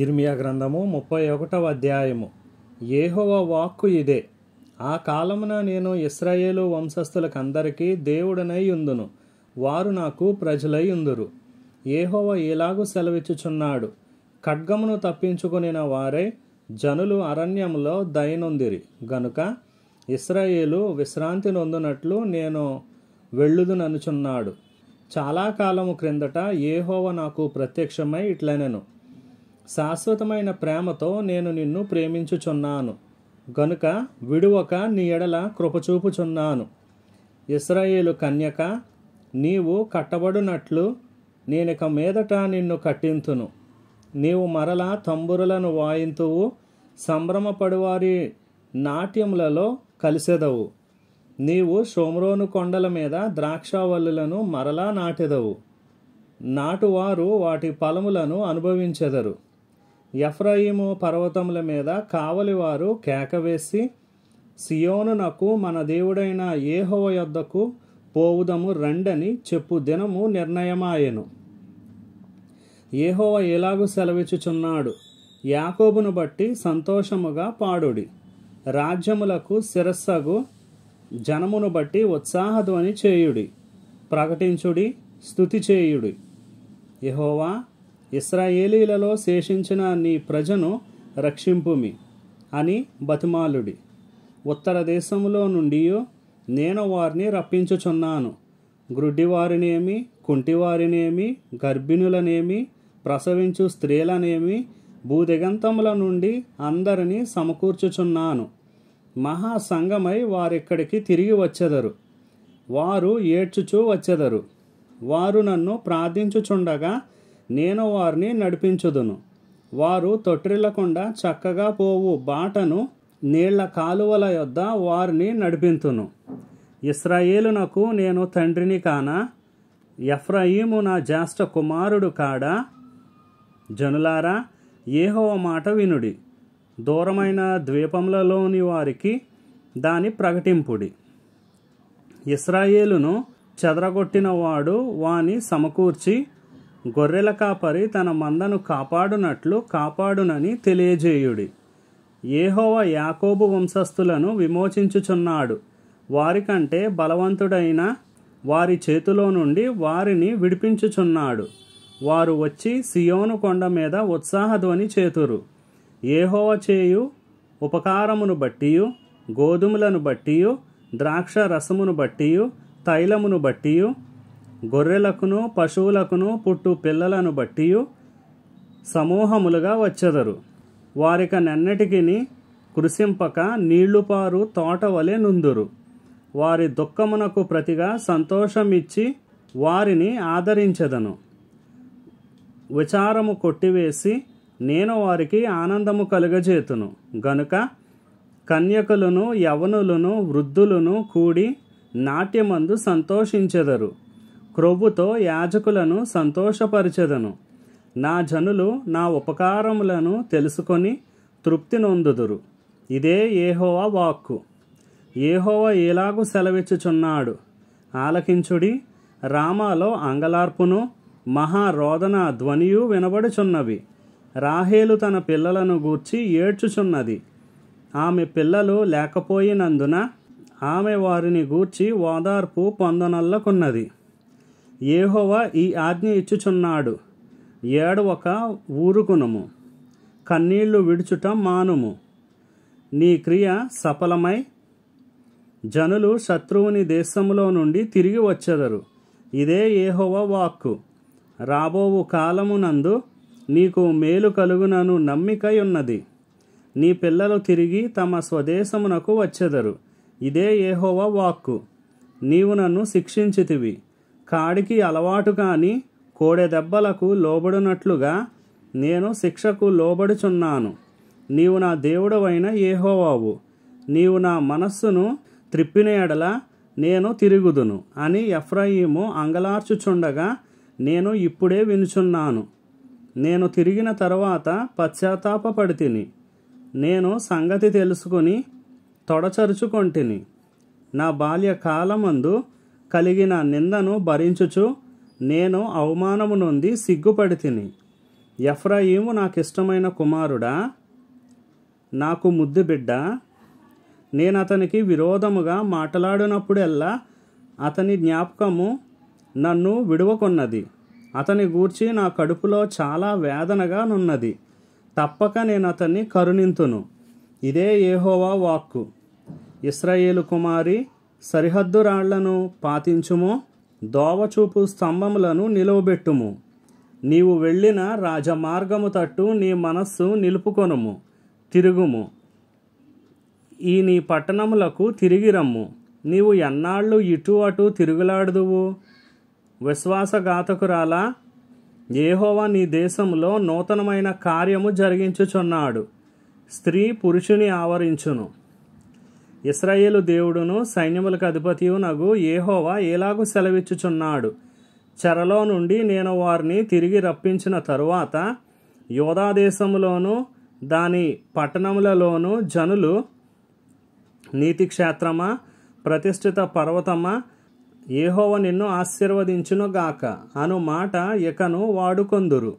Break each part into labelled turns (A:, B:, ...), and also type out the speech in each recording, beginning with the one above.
A: ఇర్మియా గ్రంథము ముప్పై ఒకటవ అధ్యాయము ఏహోవ వాక్కు ఇదే ఆ కాలమున నేను ఇస్రాయేలు వంశస్థులకందరికీ దేవుడనై ఉందును వారు నాకు ప్రజలై ఉందురు ఏహోవ ఇలాగూ సెలవిచ్చుచున్నాడు ఖడ్గమును తప్పించుకుని వారే జనులు అరణ్యంలో దయనొందిరి గనుక ఇస్రాయేలు విశ్రాంతి నొందునట్లు నేను వెళ్ళుదుననుచున్నాడు చాలా కాలము క్రిందట ఏహోవ నాకు ప్రత్యక్షమై ఇట్లనెను శాశ్వతమైన ప్రేమతో నేను నిన్ను ప్రేమించుచున్నాను గనుక విడువక నీ ఎడల కృపచూపుచున్నాను ఇస్రాయేలు కన్యక నీవు కట్టబడునట్లు నేనిక మీదట నిన్ను కట్టింతును నీవు మరలా తంబురులను వాయింతువు సంభ్రమపడువారి నాట్యములలో కలిసెదవు నీవు సోమ్రోను కొండల మీద ద్రాక్షవల్లులను మరలా నాటెదవు నాటువారు వాటి ఫలములను అనుభవించెదరు ఎఫ్రాయిము పర్వతముల మీద కావలివారు కేకవేసి సియోనునకు మన దేవుడైన ఏహోవ యొద్దకు పోవుదము రండని చెప్పు దినము నిర్ణయమాయెను ఏహోవ ఎలాగూ సెలవిచ్చుచున్నాడు యాకోబును బట్టి సంతోషముగా పాడుడి రాజ్యములకు శిరస్సగు జనమును బట్టి ఉత్సాహధ్వని చేయుడి ప్రకటించుడి స్థుతి చేయుడి యహోవా ఇస్రాయేలీలలో శేషించిన నీ ప్రజను రక్షింపుమి అని బతిమాలుడి ఉత్తర దేశంలో నుండి నేను వారిని రప్పించుచున్నాను గ్రుడ్డివారినేమి కుంటివారినేమి గర్భిణులనేమి ప్రసవించు స్త్రీలనేమి భూదిగంతముల నుండి అందరినీ సమకూర్చుచున్నాను మహాసంగమై వారిక్కడికి తిరిగి వచ్చెదరు వారు ఏడ్చుచూ వచ్చెదరు వారు నన్ను ప్రార్థించుచుండగా నేను వారిని నడిపించుదును వారు తొట్టిల్లకుండా చక్కగా పోవు బాటను నీళ్ల కాలువల యొద్ద వారిని నడిపింతును ఇస్రాయేలునకు నేను తండ్రిని కానా ఎఫ్రయీము నా జ్యేష్ఠ కుమారుడు కాడా జనులారా ఏహోవ మాట వినుడి దూరమైన ద్వీపములలోని వారికి దాని ప్రకటింపుడి ఇస్రాయేలును చెదరగొట్టినవాడు వాని సమకూర్చి గొర్రెల కాపరి తన మందను కాపాడునట్లు కాపాడునని తెలియజేయుడి ఏహోవ యాకోబు వంశస్థులను విమోచించుచున్నాడు వారికంటే బలవంతుడైన వారి చేతిలో నుండి వారిని విడిపించుచున్నాడు వారు వచ్చి సియోను కొండ మీద ఉత్సాహధ్వని చేతురు ఏహోవ చేయు ఉపకారమును బట్టియు గోధుమలను బట్టియు ద్రాక్ష రసమును బట్టియు తైలమును బట్టియు గొర్రెలకును పశువులకును పుట్టు పిల్లలను బట్టి సమూహములుగా వచ్చెదరు వారిక నెన్నటికి కృషింపక నీళ్లుపారు తోటవలె నుందురు వారి దుఃఖమునకు ప్రతిగా సంతోషమిచ్చి వారిని ఆదరించెదను విచారము కొట్టివేసి నేను వారికి ఆనందము కలుగజేతును గనుక కన్యకులను యవనులను వృద్ధులను కూడి నాట్యమందు సంతోషించెదరు క్రొవ్వుతో యాజకులను సంతోషపరచెదను నా జనులు నా ఉపకారములను తెలుసుకొని తృప్తి నొందుదురు ఇదే ఏహోవ వాక్కు ఏహోవ ఎలాగూ సెలవిచ్చుచున్నాడు ఆలకించుడి రామాలో అంగలార్పును మహారోదన ధ్వనియు వినబడుచున్నవి రాహేలు తన పిల్లలను గూర్చి ఏడ్చుచున్నది ఆమె పిల్లలు లేకపోయినందున ఆమె వారిని గూర్చి ఓదార్పు పొందనల్లకున్నది ఏహోవా ఈ ఆజ్ఞ ఇచ్చుచున్నాడు ఏడవక ఊరుకునము కన్నీళ్లు విడుచుట మానుము నీ క్రియ సఫలమై జనులు శత్రువుని దేశంలో నుండి తిరిగి వచ్చెదరు ఇదే ఏహోవ వాక్కు రాబోవు కాలమునందు నీకు మేలు కలుగునను నమ్మికై ఉన్నది నీ పిల్లలు తిరిగి తమ స్వదేశమునకు వచ్చెదరు ఇదే ఏహోవ వాక్కు నీవు నన్ను శిక్షించితివి కాడికి అలవాటు కాని దెబ్బలకు లోబడినట్లుగా నేను శిక్షకు లోబడుచున్నాను నీవు నా దేవుడవైన ఏహోవావు నీవు నా మనస్సును త్రిప్పిన ఎడల నేను తిరుగుదును అని ఎఫ్రయీము అంగలార్చుచుండగా నేను ఇప్పుడే వినుచున్నాను నేను తిరిగిన తర్వాత పశ్చాత్తాపపడితిని నేను సంగతి తెలుసుకుని తొడచరుచుకొంటిని నా బాల్య కాలమందు కలిగిన నిందను భరించుచు నేను అవమానము నొంది సిగ్గుపడి తిని ఎఫ్రాయిము నాకిష్టమైన కుమారుడా నాకు ముద్దు బిడ్డ నేను అతనికి విరోధముగా మాట్లాడినప్పుడెల్లా అతని జ్ఞాపకము నన్ను విడువకొన్నది అతని గూర్చి నా కడుపులో చాలా వేదనగా నున్నది తప్పక నేను అతన్ని కరుణింతును ఇదే ఏహోవా వాక్కు ఇస్రాయేలు కుమారి సరిహద్దు రాళ్లను పాతించుము దోవచూపు స్తంభములను నిలువబెట్టుము నీవు వెళ్ళిన రాజమార్గము తట్టు నీ మనస్సు నిలుపుకొనుము తిరుగుము ఈ నీ పట్టణములకు తిరిగి రమ్ము నీవు ఎన్నాళ్ళు ఇటు అటు తిరుగులాడుదువు విశ్వాసఘాతకురాలా ఏహోవా నీ దేశంలో నూతనమైన కార్యము జరిగించుచున్నాడు స్త్రీ పురుషుని ఆవరించును ఇస్రాయేలు దేవుడును సైన్యములకు అధిపతియు నగు ఏహోవా ఎలాగూ సెలవిచ్చుచున్నాడు చెరలో నుండి నేను వారిని తిరిగి రప్పించిన తరువాత యోధాదేశములోను దాని పట్టణములలోను జనులు నీతి క్షేత్రమా ప్రతిష్ఠిత పర్వతమా ఏహోవ నిన్ను ఆశీర్వదించును గాక అను మాట ఇకను వాడుకొందురు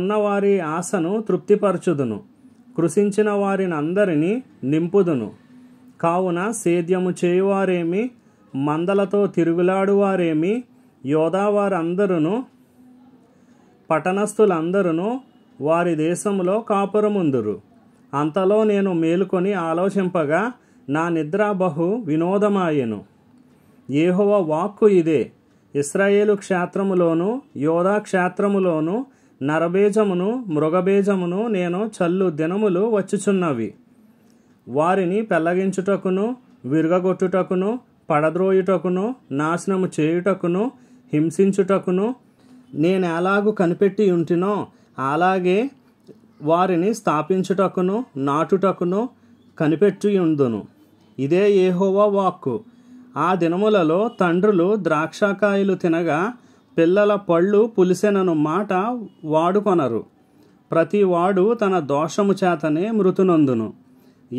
A: ఉన్న వారి ఆశను తృప్తిపరచుదును కృషించిన వారిని అందరినీ నింపుదును కావున సేద్యము చేయువారేమి మందలతో తిరుగులాడువారేమి యోధావారందరూ పట్టణస్థులందరూ వారి దేశంలో కాపురముందురు అంతలో నేను మేలుకొని ఆలోచింపగా నా నిద్ర బహు వినోదమాయెను ఏహోవ వాక్కు ఇదే ఇస్రాయేలు క్షేత్రములోను యోధా క్షేత్రములోను నరబేజమును మృగబేజమును నేను చల్లు దినములు వచ్చుచున్నవి వారిని పెళ్లగించుటకును విరగగొట్టుటకును పడద్రోయుటకును నాశనము చేయుటకును హింసించుటకును నేను ఎలాగూ కనిపెట్టి ఉంటినో అలాగే వారిని స్థాపించుటకును నాటుటకును కనిపెట్టియుందును ఇదే ఏహోవా వాక్కు ఆ దినములలో తండ్రులు ద్రాక్షకాయలు తినగా పిల్లల పళ్ళు పులిసెనను మాట వాడుకొనరు ప్రతి వాడు తన దోషము చేతనే మృతునందును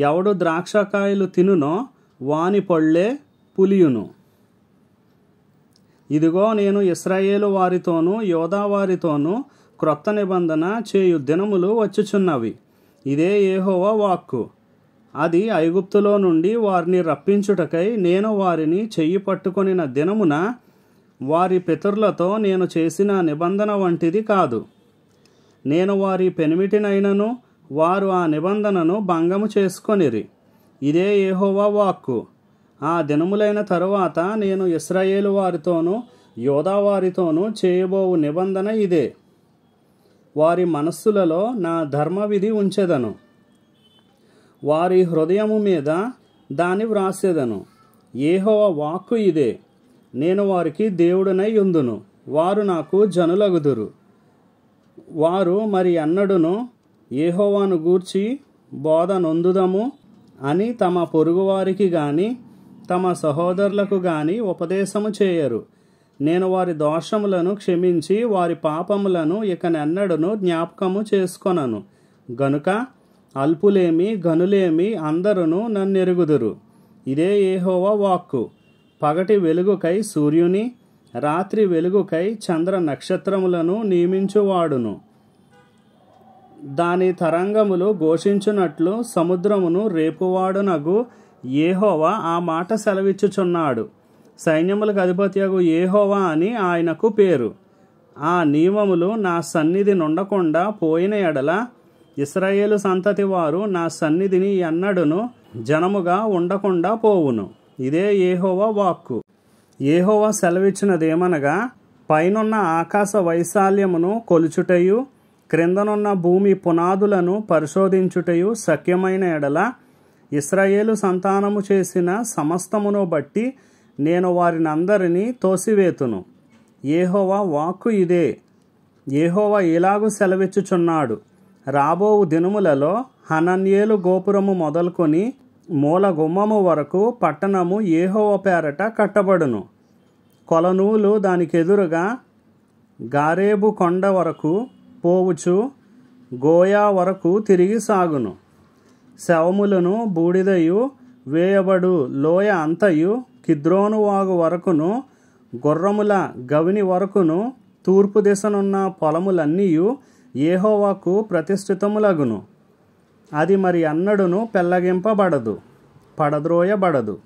A: ఎవడు ద్రాక్షకాయలు తినునో వాని పళ్ళే పులియును ఇదిగో నేను ఇస్రాయేలు వారితోనూ యోధా వారితోనూ క్రొత్త నిబంధన చేయు దినములు వచ్చుచున్నవి ఇదే ఏహోవా వాక్కు అది ఐగుప్తులో నుండి వారిని రప్పించుటకై నేను వారిని చెయ్యి పట్టుకొనిన దినమున వారి పితరులతో నేను చేసిన నిబంధన వంటిది కాదు నేను వారి పెనిమిటినైనను వారు ఆ నిబంధనను భంగము చేసుకొనిరి ఇదే ఏహోవా వాక్కు ఆ దినములైన తరువాత నేను ఇస్రాయేలు వారితోనూ యోధావారితోనూ చేయబోవు నిబంధన ఇదే వారి మనస్సులలో నా ధర్మవిధి ఉంచెదను వారి హృదయము మీద దాని వ్రాసేదను ఏహో వాక్కు ఇదే నేను వారికి దేవుడనై ఉందును వారు నాకు జనులగుదురు వారు మరి అన్నడును ఏహోవాను గూర్చి బోధ నొందుదము అని తమ పొరుగువారికి గాని తమ సహోదరులకు గాని ఉపదేశము చేయరు నేను వారి దోషములను క్షమించి వారి పాపములను ఇకనెన్నడను జ్ఞాపకము చేసుకొనను గనుక అల్పులేమి గనులేమి అందరును నన్నెరుగుదురు ఇదే ఏహోవా వాక్కు పగటి వెలుగుకై సూర్యుని రాత్రి వెలుగుకై చంద్ర నక్షత్రములను నియమించువాడును దాని తరంగములు ఘోషించునట్లు సముద్రమును రేపువాడునగు ఏహోవా ఆ మాట సెలవిచ్చుచున్నాడు సైన్యములకు అగు ఏహోవా అని ఆయనకు పేరు ఆ నియమములు నా సన్నిధి నుండకుండా పోయిన ఎడల ఇస్రాయేలు సంతతి వారు నా సన్నిధిని ఎన్నడును జనముగా ఉండకుండా పోవును ఇదే ఏహోవా వాక్కు ఏహోవా సెలవిచ్చినదేమనగా పైనున్న ఆకాశ వైశాల్యమును కొలుచుటయు క్రిందనున్న భూమి పునాదులను పరిశోధించుటయు సఖ్యమైన ఎడల ఇస్రాయేలు సంతానము చేసిన సమస్తమును బట్టి నేను అందరినీ తోసివేతును ఏహోవా వాక్కు ఇదే ఏహోవా ఇలాగు సెలవిచ్చుచున్నాడు రాబో దినములలో హనన్యేలు గోపురము మొదలుకొని మూల గుమ్మము వరకు పట్టణము ఏహోవ పేరట కట్టబడును కొలనూలు దానికి ఎదురుగా గారేబు కొండ వరకు పోవుచు గోయా వరకు తిరిగి సాగును శవములను బూడిదయు వేయబడు లోయ అంతయు కిద్రోను వాగు వరకును గుర్రముల గవిని వరకును తూర్పు దిశనున్న పొలములన్నీయు ఏహోవాకు ప్రతిష్ఠితములగును అది మరి అన్నడును పెల్లగింపబడదు పడద్రోయబడదు